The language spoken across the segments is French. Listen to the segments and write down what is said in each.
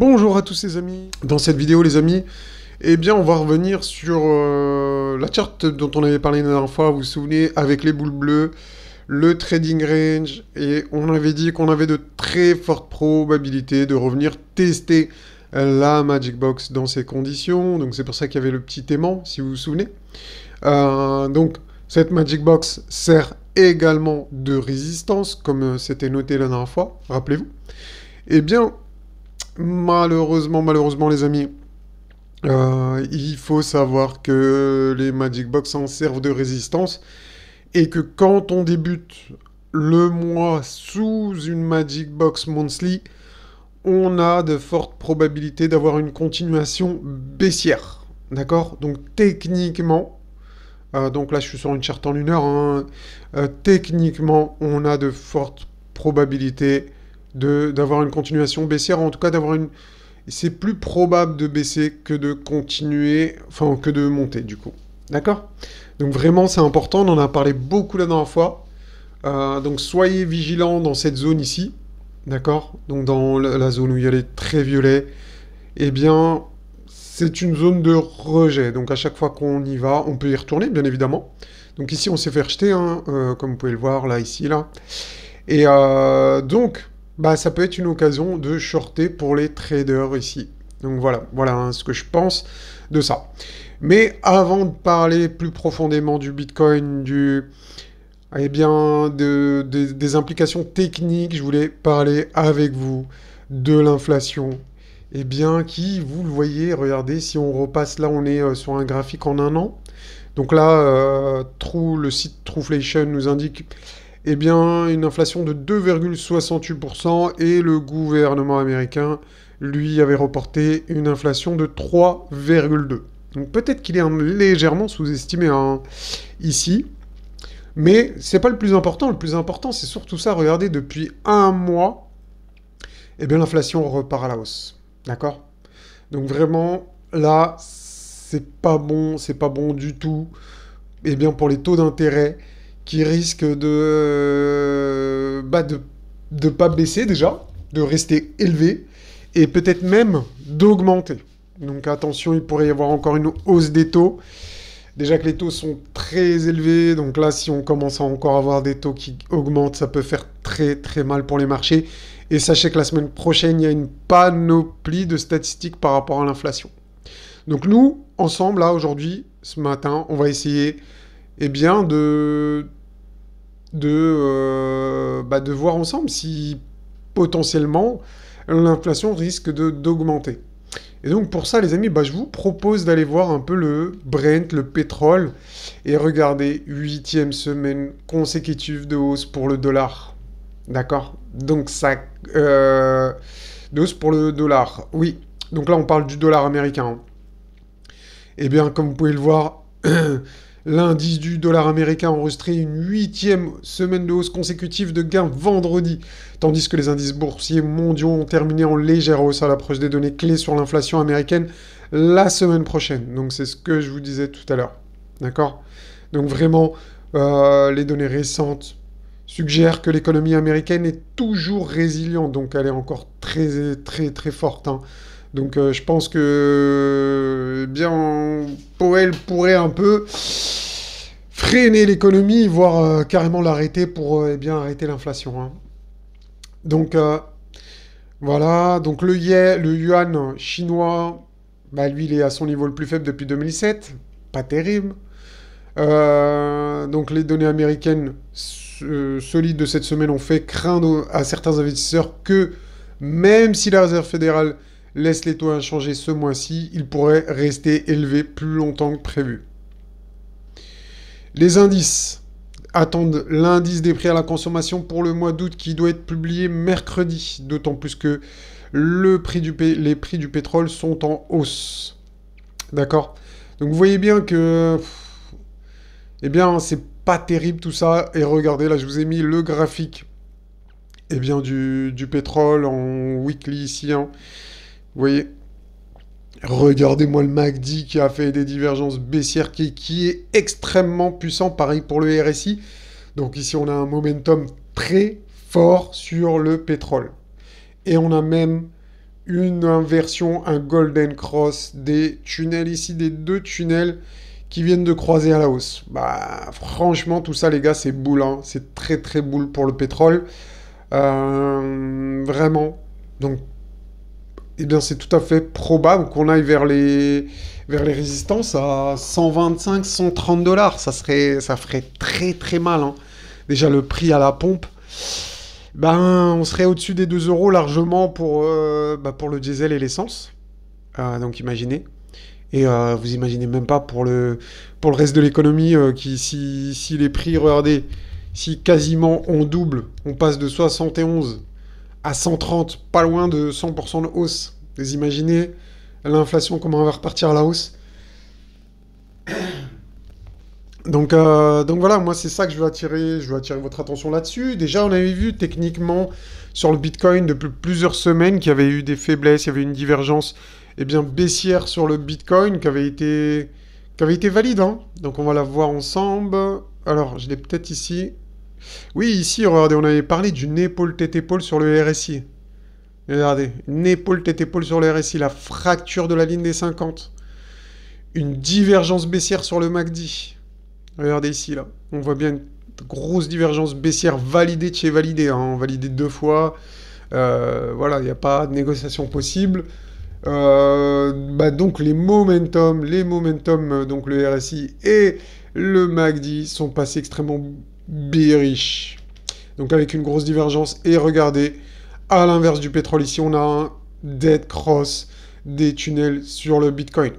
Bonjour à tous les amis. Dans cette vidéo les amis, eh bien on va revenir sur euh, la charte dont on avait parlé la dernière fois, vous vous souvenez, avec les boules bleues, le trading range, et on avait dit qu'on avait de très fortes probabilités de revenir tester la Magic Box dans ces conditions, donc c'est pour ça qu'il y avait le petit aimant, si vous vous souvenez. Euh, donc cette Magic Box sert également de résistance, comme euh, c'était noté la dernière fois, rappelez-vous. Eh bien, Malheureusement, malheureusement, les amis, euh, il faut savoir que les Magic Box en servent de résistance et que quand on débute le mois sous une Magic Box Monthly, on a de fortes probabilités d'avoir une continuation baissière. D'accord Donc techniquement, euh, donc là je suis sur une charte en une heure, hein, euh, techniquement on a de fortes probabilités d'avoir une continuation baissière, en tout cas d'avoir une... C'est plus probable de baisser que de continuer, enfin que de monter du coup. D'accord Donc vraiment c'est important, on en a parlé beaucoup la dernière fois. Euh, donc soyez vigilants dans cette zone ici, d'accord Donc dans la zone où il y a les très violets, eh bien c'est une zone de rejet. Donc à chaque fois qu'on y va, on peut y retourner bien évidemment. Donc ici on s'est fait rejeter, hein, euh, comme vous pouvez le voir là, ici, là. Et euh, donc bah, ça peut être une occasion de shorter pour les traders ici. Donc voilà, voilà hein, ce que je pense de ça. Mais avant de parler plus profondément du Bitcoin, du, eh bien, des implications techniques, je voulais parler avec vous de l'inflation. et eh bien, qui, vous le voyez, regardez, si on repasse là, on est euh, sur un graphique en un an. Donc là, euh, le site Trueflation nous indique eh bien, une inflation de 2,68% et le gouvernement américain, lui, avait reporté une inflation de 3,2%. Donc peut-être qu'il est légèrement sous-estimé hein, ici. Mais c'est pas le plus important. Le plus important, c'est surtout ça. Regardez, depuis un mois, eh bien, l'inflation repart à la hausse. D'accord Donc vraiment, là, c'est pas bon, c'est pas bon du tout. Eh bien, pour les taux d'intérêt, qui risque de, ne bah, de pas baisser déjà, de rester élevé et peut-être même d'augmenter. Donc attention, il pourrait y avoir encore une hausse des taux. Déjà que les taux sont très élevés, donc là si on commence à encore avoir des taux qui augmentent, ça peut faire très très mal pour les marchés. Et sachez que la semaine prochaine, il y a une panoplie de statistiques par rapport à l'inflation. Donc nous, ensemble, là aujourd'hui, ce matin, on va essayer eh bien, de de, euh, bah, de voir ensemble si potentiellement l'inflation risque d'augmenter. Et donc pour ça, les amis, bah, je vous propose d'aller voir un peu le Brent, le pétrole, et regarder huitième semaine consécutive de hausse pour le dollar. D'accord Donc ça... Euh, de hausse pour le dollar, oui. Donc là, on parle du dollar américain. Eh bien, comme vous pouvez le voir, L'indice du dollar américain a enregistré une huitième semaine de hausse consécutive de gains vendredi, tandis que les indices boursiers mondiaux ont terminé en légère hausse à l'approche des données clés sur l'inflation américaine la semaine prochaine. Donc c'est ce que je vous disais tout à l'heure. D'accord Donc vraiment, euh, les données récentes suggèrent que l'économie américaine est toujours résiliente, donc elle est encore très très très forte. Hein. Donc euh, je pense que bien Powell pourrait un peu freiner l'économie, voire euh, carrément l'arrêter pour euh, eh bien arrêter l'inflation. Hein. Donc voilà, donc le, le yuan chinois, bah, lui il est à son niveau le plus faible depuis 2007, pas terrible. donc les données américaines solides de cette semaine ont fait craindre à certains investisseurs que même si la Réserve fédérale laisse les taux inchangés ce mois-ci, ils pourraient rester élevés plus longtemps que prévu. Les indices attendent l'indice des prix à la consommation pour le mois d'août qui doit être publié mercredi, d'autant plus que les prix du pétrole sont en hausse. D'accord Donc vous voyez bien que... eh bien, c'est pas terrible tout ça. Et regardez, là, je vous ai mis le graphique eh bien, du, pétrole en weekly ici. Hein voyez Regardez-moi le MACD qui a fait des divergences baissières, qui, est extrêmement puissant. Pareil pour le RSI. Donc ici, on a un momentum très fort sur le pétrole. Et on a même une inversion, un golden cross des tunnels ici, des deux tunnels qui viennent de croiser à la hausse. Bah, franchement, tout ça, les gars, c'est boule. Hein. C'est très, très boule pour le pétrole. Euh, vraiment. Donc, eh bien, c'est tout à fait probable qu'on aille vers les, vers les résistances à 125, 130 dollars. Ça, serait, ça ferait très très mal. Hein. Déjà, le prix à la pompe, ben, on serait au-dessus des 2 euros largement pour, euh, bah, pour le diesel et l'essence. Euh, donc, imaginez. Et euh, vous imaginez même pas pour le, pour le reste de l'économie qui, si, si les prix, regardez, si quasiment on double, on passe de 71 à 130, pas loin de 100% de hausse. Vous imaginez l'inflation, comment elle va repartir à la hausse donc, euh, donc voilà, moi c'est ça que je veux attirer, je veux attirer votre attention là-dessus. Déjà, on avait vu techniquement sur le Bitcoin depuis plusieurs semaines qu'il y avait eu des faiblesses, il y avait une divergence eh bien, baissière sur le Bitcoin qui avait été, qui avait été valide. Hein. Donc on va la voir ensemble. Alors, je l'ai peut-être ici. Oui, ici, regardez, on avait parlé d'une épaule tête-épaule sur le RSI. Regardez, une épaule tête-épaule sur le RSI, la fracture de la ligne des 50. Une divergence baissière sur le MACD. Regardez ici, là. On voit bien une grosse divergence baissière validée de chez validée. Hein, validée deux fois. Euh, voilà, il n'y a pas de négociation possible. Euh, bah, donc les momentum, les momentum, euh, donc le RSI et le MACD sont passés extrêmement bearish. Donc avec une grosse divergence. Et regardez, à l'inverse du pétrole, ici, on a un dead cross des tunnels sur le Bitcoin.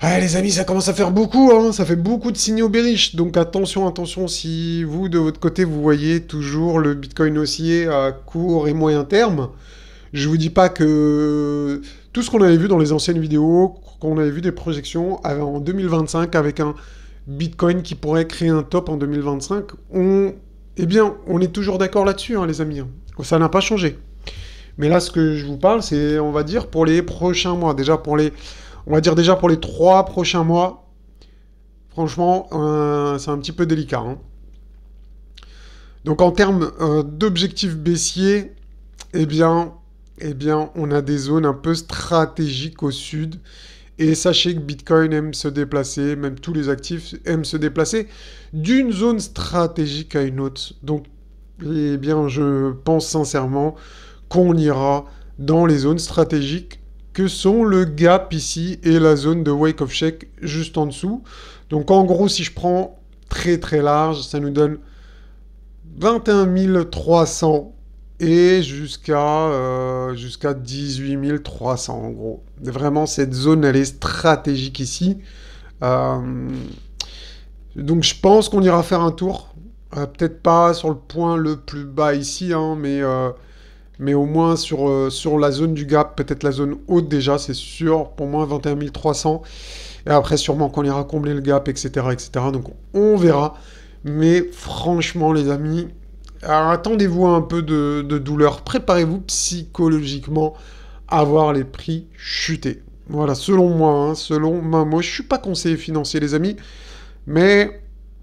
Ah, les amis, ça commence à faire beaucoup, hein. ça fait beaucoup de signaux bearish. Donc attention, attention, si vous, de votre côté, vous voyez toujours le Bitcoin haussier à court et moyen terme, je vous dis pas que tout ce qu'on avait vu dans les anciennes vidéos, qu'on avait vu des projections en 2025 avec un Bitcoin qui pourrait créer un top en 2025, on, eh bien, on est toujours d'accord là-dessus, hein, les amis. Hein. Ça n'a pas changé. Mais là, ce que je vous parle, c'est, on va dire, pour les prochains mois. Déjà pour les, on va dire déjà pour les trois prochains mois. Franchement, euh, c'est un petit peu délicat. Hein. Donc en termes euh, d'objectifs baissiers, eh bien, eh bien, on a des zones un peu stratégiques au sud et sachez que Bitcoin aime se déplacer, même tous les actifs aiment se déplacer d'une zone stratégique à une autre. Donc, eh bien, je pense sincèrement qu'on ira dans les zones stratégiques que sont le gap ici et la zone de Wake of check juste en dessous. Donc en gros, si je prends très très large, ça nous donne 21 300 et jusqu'à euh, jusqu'à 18 300 en gros. Vraiment, cette zone, elle est stratégique ici. Euh, donc je pense qu'on ira faire un tour. Euh, peut-être pas sur le point le plus bas ici, hein, mais, mais au moins sur, sur la zone du gap, peut-être la zone haute déjà, c'est sûr, pour moi 21 300. Et après sûrement qu'on ira combler le gap, etc. etc. Donc on verra. Mais franchement les amis, alors attendez-vous un peu de, douleur, préparez-vous psychologiquement à voir les prix chuter. Voilà, selon moi, hein, selon moi, moi, je suis pas conseiller financier, les amis, mais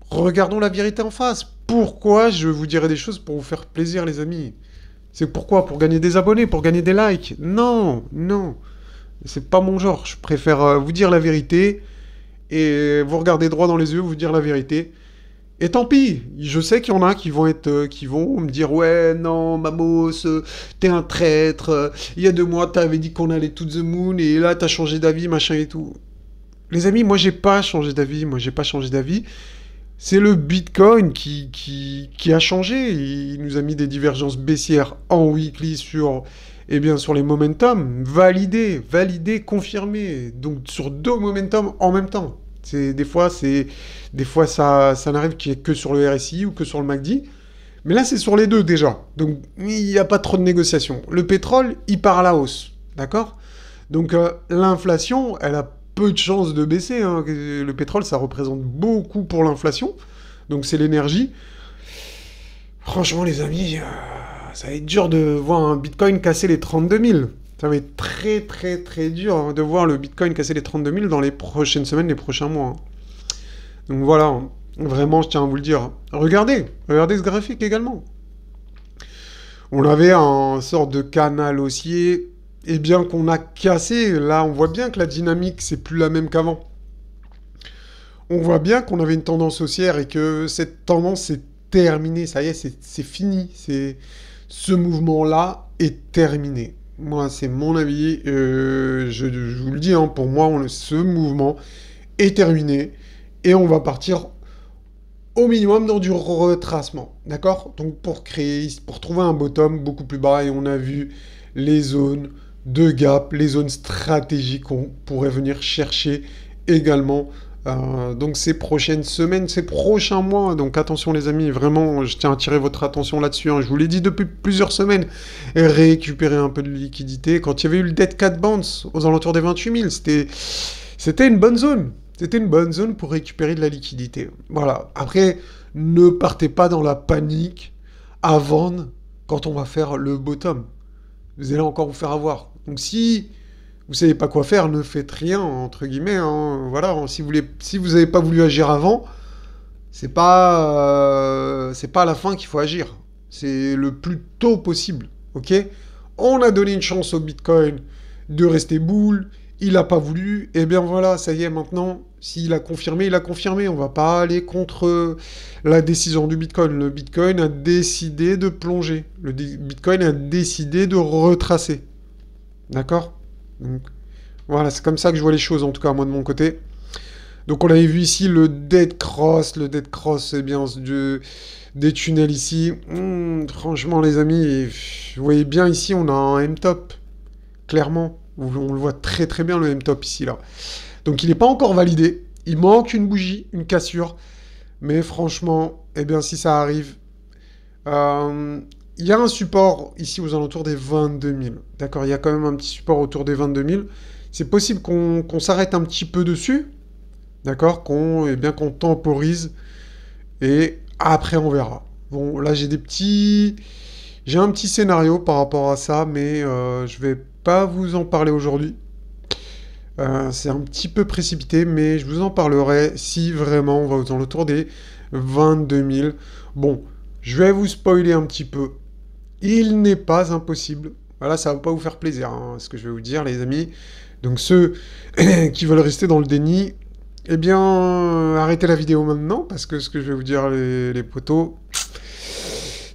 regardons la vérité en face. Pourquoi je vous dirais des choses pour vous faire plaisir, les amis C'est pourquoi Pour gagner des abonnés, pour gagner des likes Non, non, c'est pas mon genre. Je préfère euh, vous dire la vérité et vous regarder droit dans les yeux, vous dire la vérité et tant pis, je sais qu'il y en a qui vont être, euh, qui vont me dire ouais non Mamos, euh, t'es un traître. Euh, il y a deux mois t'avais dit qu'on allait tout the moon et là t'as changé d'avis machin et tout. Les amis, moi j'ai pas changé d'avis, moi j'ai pas changé d'avis. C'est le Bitcoin qui, qui, a changé. Il nous a mis des divergences baissières en weekly sur eh bien sur les momentum, validé, validé, confirmé. Donc sur deux momentum en même temps. Des fois, des fois ça, ça n'arrive que sur le RSI ou que sur le MACD. Mais là, c'est sur les deux déjà. Donc, il n'y a pas trop de négociation. Le pétrole, il part à la hausse. D'accord Donc, euh, l'inflation, elle a peu de chances de baisser. Hein. Le pétrole, ça représente beaucoup pour l'inflation. Donc, c'est l'énergie. Franchement, les amis, euh, ça va être dur de voir un bitcoin casser les 32 000 ça va être très très très dur hein, de voir le Bitcoin casser les 32 000 dans les prochaines semaines, les prochains mois. Hein. Donc voilà, hein. vraiment je tiens à vous le dire. Regardez, regardez ce graphique également. On avait un sort de canal haussier, et bien qu'on a cassé, là on voit bien que la dynamique c'est plus la même qu'avant. On voit bien qu'on avait une tendance haussière et que cette tendance est terminée, ça y est, c'est fini, c'est ce mouvement-là est terminé. Moi, c'est mon avis. Euh, je, vous le dis, hein, pour moi, ce mouvement est terminé et on va partir au minimum dans du retracement. D'accord Donc pour créer, pour trouver un bottom beaucoup plus bas, et on a vu les zones de gap, les zones stratégiques qu'on pourrait venir chercher également euh, donc ces prochaines semaines, ces prochains mois. Donc attention les amis, vraiment, je tiens à attirer votre attention là-dessus. Hein. Je vous l'ai dit depuis plusieurs semaines, récupérer un peu de liquidité. Quand il y avait eu le dead cat bounce aux alentours des 28 000, c'était, c'était une bonne zone. C'était une bonne zone pour récupérer de la liquidité. Voilà. Après, ne partez pas dans la panique à vendre quand on va faire le bottom. Vous allez encore vous faire avoir. Donc si vous savez pas quoi faire, ne faites rien entre guillemets. Hein, voilà, hein, si vous voulez, si vous n'avez pas voulu agir avant, c'est pas euh, c'est pas à la fin qu'il faut agir. C'est le plus tôt possible. Ok On a donné une chance au Bitcoin de rester boule. Il n'a pas voulu. Et eh bien voilà, ça y est maintenant. S'il a confirmé, il a confirmé. On va pas aller contre la décision du Bitcoin. Le Bitcoin a décidé de plonger. Le Bitcoin a décidé de retracer. D'accord Mhm. voilà, c'est comme ça que je vois les choses, en tout cas, moi, de mon côté. Donc, on avait vu ici le dead cross. Le dead cross, et eh bien, des tunnels ici. Hmm, franchement, les amis, vous voyez bien ici, on a un M-top. Clairement. On, le voit très, très bien, le M-top, ici, là. Donc, il n'est pas encore validé. Il manque une bougie, une cassure. Mais franchement, eh bien, si ça arrive, euh, il y a un support ici aux alentours des 22 000. D'accord, il y a quand même un petit support autour des 22 000. C'est possible qu'on s'arrête un petit peu dessus. D'accord Qu'on eh bien qu'on temporise. Et après, on verra. Bon, là, j'ai des petits... J'ai un petit scénario par rapport à ça, mais je euh, je vais pas vous en parler aujourd'hui. Euh, c'est un petit peu précipité, mais je vous en parlerai si vraiment on va aux alentours des 22 000. Bon, je vais vous spoiler un petit peu il n'est pas impossible. Voilà, ça va pas vous faire plaisir, hein, ce que je vais vous dire, les amis. Donc ceux qui veulent rester dans le déni, eh bien, arrêtez la vidéo maintenant, parce que ce que je vais vous dire, les, potos, ce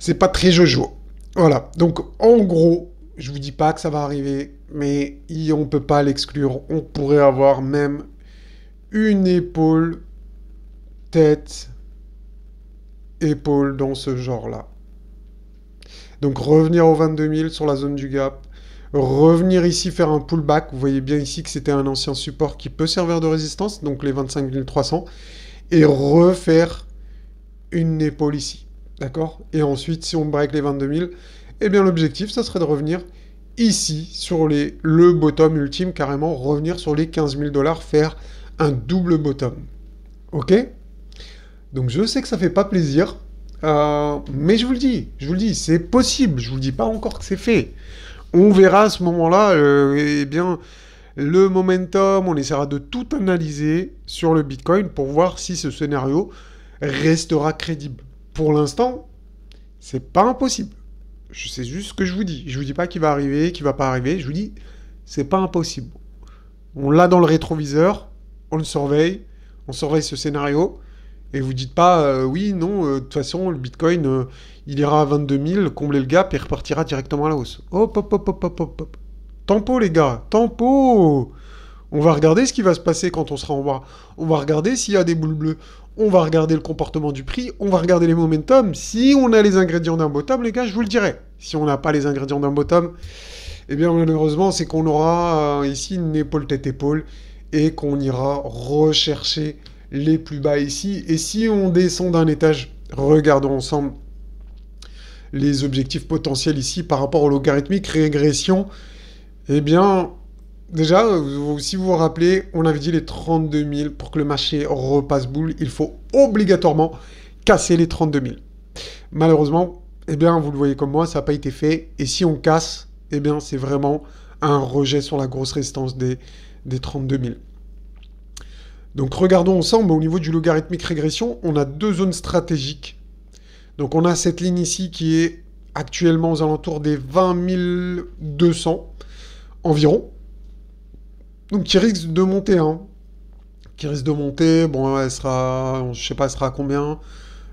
c'est pas très jojo. Voilà, donc en gros, je vous dis pas que ça va arriver, mais on peut pas l'exclure. On pourrait avoir même une épaule, tête, épaule dans ce genre-là. Donc revenir aux 22 000 sur la zone du gap, revenir ici faire un pullback. Vous voyez bien ici que c'était un ancien support qui peut servir de résistance, donc les 25 300, et refaire une épaule ici. D'accord Et ensuite, si on break les 22 000, eh bien l'objectif, ça serait de revenir ici sur le bottom ultime, carrément revenir sur les 15 000 dollars, faire un double bottom. Ok Donc je sais que ça fait pas plaisir, euh, mais je vous le dis, je vous le dis, c'est possible. Je vous le dis pas encore que c'est fait. On verra à ce moment-là, euh, eh bien, le momentum. On essaiera de tout analyser sur le Bitcoin pour voir si ce scénario restera crédible. Pour l'instant, c'est pas impossible. Je sais juste ce que je vous dis. Je vous dis pas qu'il va arriver, qu'il va pas arriver. Je vous dis, c'est pas impossible. On l'a dans le rétroviseur, on le surveille, on surveille ce scénario. Et vous dites pas, euh, oui, non, euh, de toute façon, le Bitcoin, euh, il ira à 22 000, combler le gap et repartira directement à la hausse. Hop, hop, hop, hop, hop, hop, hop. Tempo, les gars, tempo On va regarder ce qui va se passer quand on sera en bas. On va regarder s'il y a des boules bleues. On va regarder le comportement du prix. On va regarder les momentum. Si on a les ingrédients d'un bottom, les gars, je vous le dirai. Si on n'a pas les ingrédients d'un bottom, eh bien, malheureusement, c'est qu'on aura ici une épaule tête-épaule et qu'on ira rechercher les plus bas ici. Et si on descend d'un étage, regardons ensemble les objectifs potentiels ici par rapport au logarithmique régression, eh bien, déjà, si vous vous rappelez, on avait dit les 32 000, pour que le marché repasse boule, il faut obligatoirement casser les 32 000. Malheureusement, eh bien, vous le voyez comme moi, ça n'a pas été fait. Et si on casse, eh bien, c'est vraiment un rejet sur la grosse résistance des, des 32 000. Donc regardons ensemble, au niveau du logarithmique régression, on a deux zones stratégiques. Donc on a cette ligne ici qui est actuellement aux alentours des 20 200 environ. Donc qui risque de monter, hein. Qui risque de monter, bon, elle sera, je sais pas, elle sera combien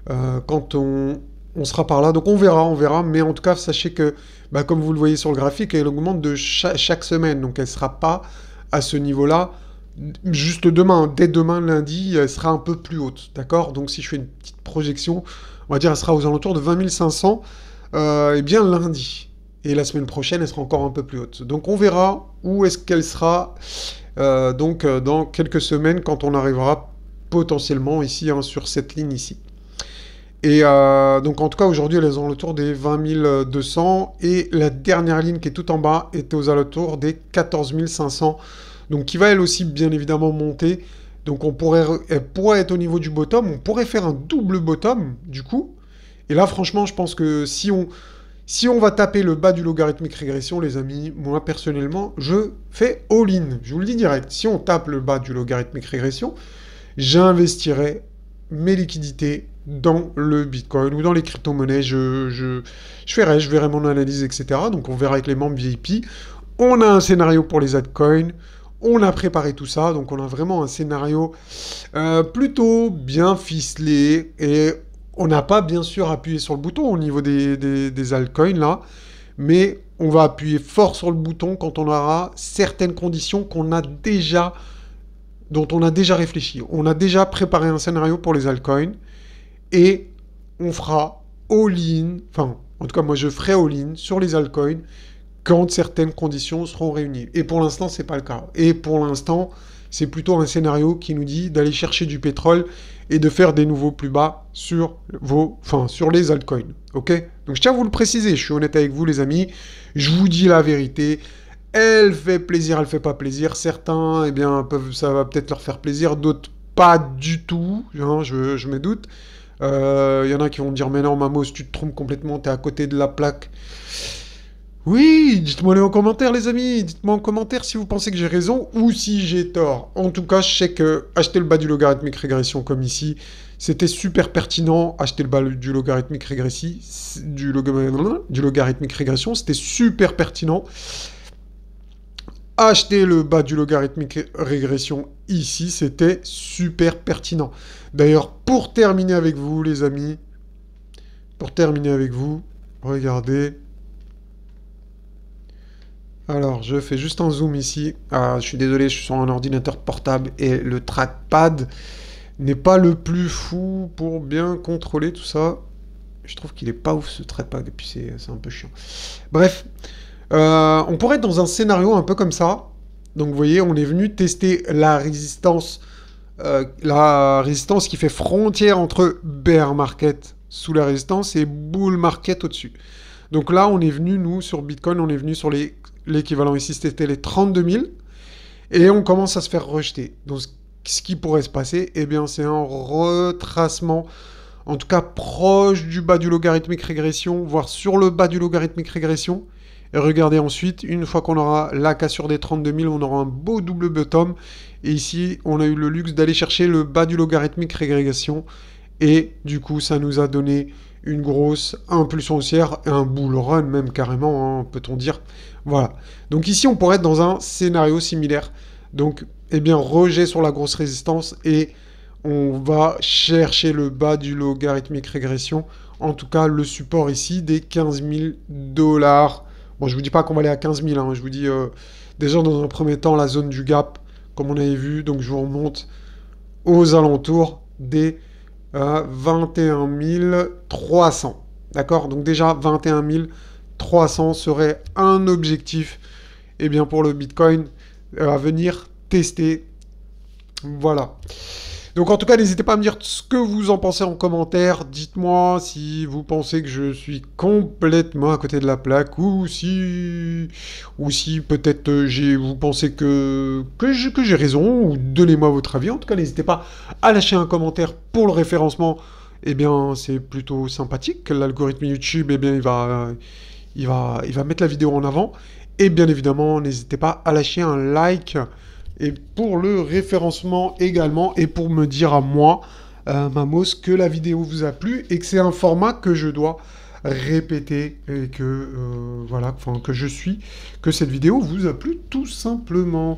euh, quand on, sera par là. Donc on verra, on verra. Mais en tout cas, sachez que, bah, comme vous le voyez sur le graphique, elle augmente de chaque, chaque semaine. Donc elle ne sera pas à ce niveau-là juste demain, dès demain lundi, elle sera un peu plus haute, d'accord Donc si je fais une petite projection, on va dire elle sera aux alentours de 20 500, euh, et bien lundi. Et la semaine prochaine, elle sera encore un peu plus haute. Donc on verra où est-ce qu'elle sera euh, donc euh, dans quelques semaines quand on arrivera potentiellement ici hein, sur cette ligne ici. Et donc en tout cas aujourd'hui elle est aux alentours des 20 200 et la dernière ligne qui est tout en bas est aux alentours des 14 500 donc qui va elle aussi bien évidemment monter. Donc on pourrait, elle pourrait être au niveau du bottom, on pourrait faire un double bottom du coup. Et là franchement je pense que si on, si on va taper le bas du logarithmique régression les amis, moi personnellement je fais all-in, je vous le dis direct. Si on tape le bas du logarithmique régression, j'investirai mes liquidités dans le Bitcoin ou dans les crypto-monnaies. Je, je, ferai, je verrai mon analyse, etc. Donc on verra avec les membres VIP. On a un scénario pour les altcoins. On a préparé tout ça, donc on a vraiment un scénario euh, plutôt bien ficelé et on n'a pas bien sûr appuyé sur le bouton au niveau des, des, altcoins là, mais on va appuyer fort sur le bouton quand on aura certaines conditions qu'on a déjà dont on a déjà réfléchi. On a déjà préparé un scénario pour les altcoins et on fera all-in, enfin en tout cas moi je ferai all-in sur les altcoins quand certaines conditions seront réunies. Et pour l'instant, ce n'est pas le cas. Et pour l'instant, c'est plutôt un scénario qui nous dit d'aller chercher du pétrole et de faire des nouveaux plus bas sur vos, enfin, sur les altcoins. Ok Donc je tiens à vous le préciser. Je suis honnête avec vous, les amis. Je vous dis la vérité. Elle fait plaisir, elle fait pas plaisir. Certains, eh bien, peuvent, ça va peut-être leur faire plaisir. D'autres, pas du tout. Hein, je, je me doute. Il euh, y en a qui vont dire, mais non, Mamos, tu te trompes complètement, es à côté de la plaque. Oui, dites-moi en commentaire, les amis. Dites-moi en commentaire si vous pensez que j'ai raison ou si j'ai tort. En tout cas, je sais que acheter le bas du logarithmique régression comme ici, c'était super pertinent. Acheter le bas du logarithmique régression, du, du logarithmique régression, c'était super pertinent. Acheter le bas du logarithmique régression ici, c'était super pertinent. D'ailleurs, pour terminer avec vous, les amis, pour terminer avec vous, regardez. Alors, je fais juste un zoom ici. Ah, je suis désolé, je suis sur un ordinateur portable et le trackpad n'est pas le plus fou pour bien contrôler tout ça. Je trouve qu'il n'est pas ouf ce trackpad et puis c'est un peu chiant. Bref, euh, on pourrait être dans un scénario un peu comme ça. Donc vous voyez, on est venu tester la résistance, euh, la résistance qui fait frontière entre bear market sous la résistance et bull market au-dessus. Donc là, on est venu, nous, sur Bitcoin, on est venu sur les l'équivalent ici, c'était les 32 000. Et on commence à se faire rejeter. Donc, ce qui pourrait se passer, eh bien, c'est un retracement, en tout cas proche du bas du logarithmique régression, voire sur le bas du logarithmique régression. Et regardez ensuite, une fois qu'on aura la cassure des 32 000, on aura un beau double bottom. Et ici, on a eu le luxe d'aller chercher le bas du logarithmique régression. Et du coup, ça nous a donné une grosse impulsion haussière et un bull run même carrément, hein, peut-on dire. Voilà. Donc ici, on pourrait être dans un scénario similaire. Donc, eh bien, rejet sur la grosse résistance et on va chercher le bas du logarithmique régression. En tout cas, le support ici des 15 000 dollars. Bon, je vous dis pas qu'on va aller à 15 000. Hein. je vous dis euh, déjà dans un premier temps la zone du gap, comme on avait vu. Donc, je vous remonte aux alentours des 21 300. D'accord Donc déjà 21 300 serait un objectif et eh bien, pour le Bitcoin euh, à venir tester. Voilà. Donc en tout cas, n'hésitez pas à me dire ce que vous en pensez en commentaire. Dites-moi si vous pensez que je suis complètement à côté de la plaque ou si, ou si peut-être euh, vous pensez que, que j'ai raison ou donnez-moi votre avis. En tout cas, n'hésitez pas à lâcher un commentaire pour le référencement. Eh bien, c'est plutôt sympathique. L'algorithme YouTube, eh bien, il va, il, va, il va mettre la vidéo en avant. Et bien évidemment, n'hésitez pas à lâcher un like et pour le référencement également, et pour me dire à moi, euh, Mamos, que la vidéo vous a plu et que c'est un format que je dois répéter et que euh, voilà, enfin que je suis, que cette vidéo vous a plu tout simplement.